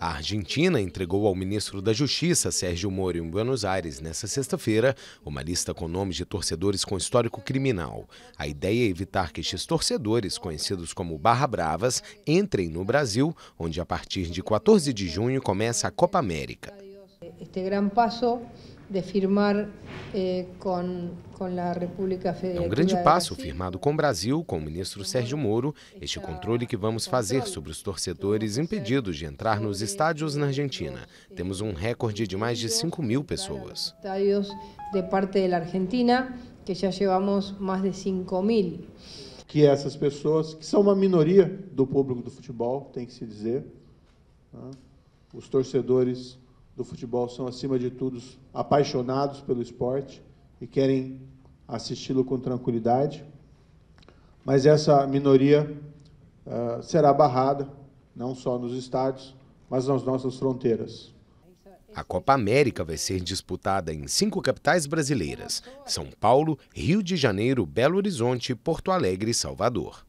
A Argentina entregou ao ministro da Justiça, Sérgio Moro, em Buenos Aires, nesta sexta-feira, uma lista com nomes de torcedores com histórico criminal. A ideia é evitar que estes torcedores, conhecidos como Barra Bravas, entrem no Brasil, onde a partir de 14 de junho começa a Copa América. Este grande passo de firmar eh, com, com a República Federativa. É um grande passo firmado com o Brasil, com o ministro Sérgio Moro, este controle que vamos fazer sobre os torcedores impedidos de entrar nos estádios na Argentina. Temos um recorde de mais de 5 mil pessoas. Estádios de parte da Argentina, que já levamos mais de 5 mil. Que essas pessoas, que são uma minoria do público do futebol, tem que se dizer, né? os torcedores do futebol são, acima de tudo, apaixonados pelo esporte e querem assisti-lo com tranquilidade. Mas essa minoria uh, será barrada, não só nos estádios, mas nas nossas fronteiras. A Copa América vai ser disputada em cinco capitais brasileiras: São Paulo, Rio de Janeiro, Belo Horizonte, Porto Alegre e Salvador.